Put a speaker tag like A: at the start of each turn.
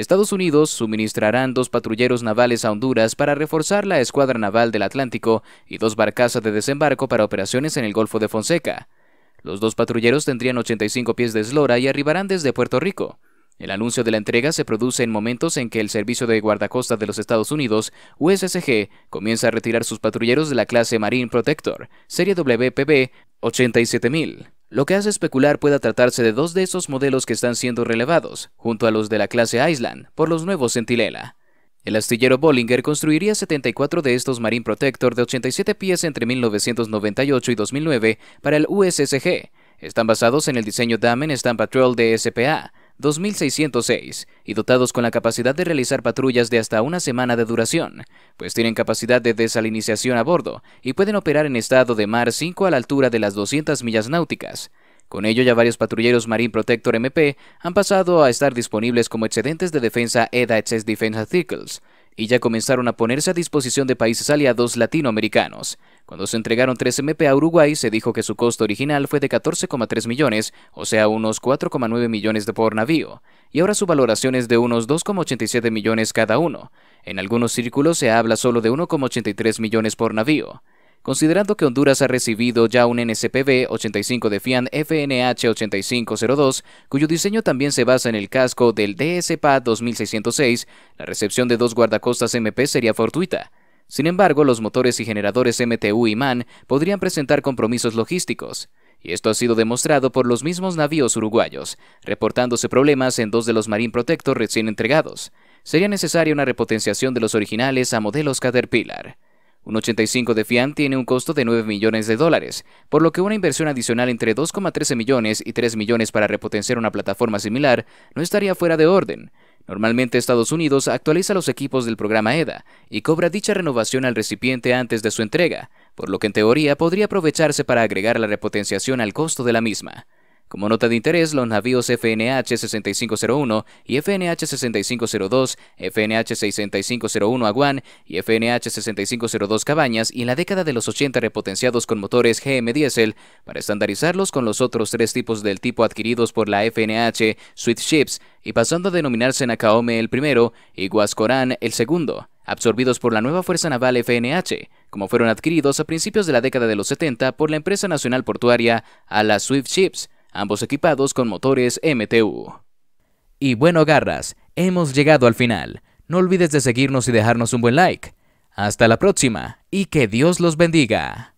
A: Estados Unidos suministrarán dos patrulleros navales a Honduras para reforzar la escuadra naval del Atlántico y dos barcazas de desembarco para operaciones en el Golfo de Fonseca. Los dos patrulleros tendrían 85 pies de eslora y arribarán desde Puerto Rico. El anuncio de la entrega se produce en momentos en que el Servicio de Guardacostas de los Estados Unidos, USSG, comienza a retirar sus patrulleros de la clase Marine Protector, serie WPB 87000. Lo que hace especular pueda tratarse de dos de esos modelos que están siendo relevados, junto a los de la clase Island, por los nuevos Centilela. El astillero Bollinger construiría 74 de estos Marine Protector de 87 pies entre 1998 y 2009 para el USSG. Están basados en el diseño Damen Stamp Patrol de SPA, 2606 y dotados con la capacidad de realizar patrullas de hasta una semana de duración, pues tienen capacidad de desalinización a bordo y pueden operar en estado de mar 5 a la altura de las 200 millas náuticas. Con ello ya varios patrulleros Marine Protector MP han pasado a estar disponibles como excedentes de defensa EDA Defense Articles, y ya comenzaron a ponerse a disposición de países aliados latinoamericanos. Cuando se entregaron 3 MP a Uruguay, se dijo que su costo original fue de 14,3 millones, o sea, unos 4,9 millones de por navío, y ahora su valoración es de unos 2,87 millones cada uno. En algunos círculos se habla solo de 1,83 millones por navío. Considerando que Honduras ha recibido ya un NSPV 85 de FIAN FNH 8502, cuyo diseño también se basa en el casco del DSPA 2606, la recepción de dos guardacostas MP sería fortuita. Sin embargo, los motores y generadores MTU y MAN podrían presentar compromisos logísticos. Y esto ha sido demostrado por los mismos navíos uruguayos, reportándose problemas en dos de los Marine Protector recién entregados. Sería necesaria una repotenciación de los originales a modelos Caterpillar. Un 85 de FIAN tiene un costo de 9 millones de dólares, por lo que una inversión adicional entre 2,13 millones y 3 millones para repotenciar una plataforma similar no estaría fuera de orden. Normalmente Estados Unidos actualiza los equipos del programa EDA y cobra dicha renovación al recipiente antes de su entrega, por lo que en teoría podría aprovecharse para agregar la repotenciación al costo de la misma. Como nota de interés, los navíos FNH 6501 y FNH 6502, FNH 6501 Aguán y FNH 6502 Cabañas y en la década de los 80 repotenciados con motores GM Diesel para estandarizarlos con los otros tres tipos del tipo adquiridos por la FNH Swift Ships y pasando a denominarse Nakaome el primero y Guascorán el segundo absorbidos por la nueva Fuerza Naval FNH, como fueron adquiridos a principios de la década de los 70 por la empresa nacional portuaria a la Swift Ships, ambos equipados con motores MTU. Y bueno, garras, hemos llegado al final. No olvides de seguirnos y dejarnos un buen like. Hasta la próxima y que Dios los bendiga.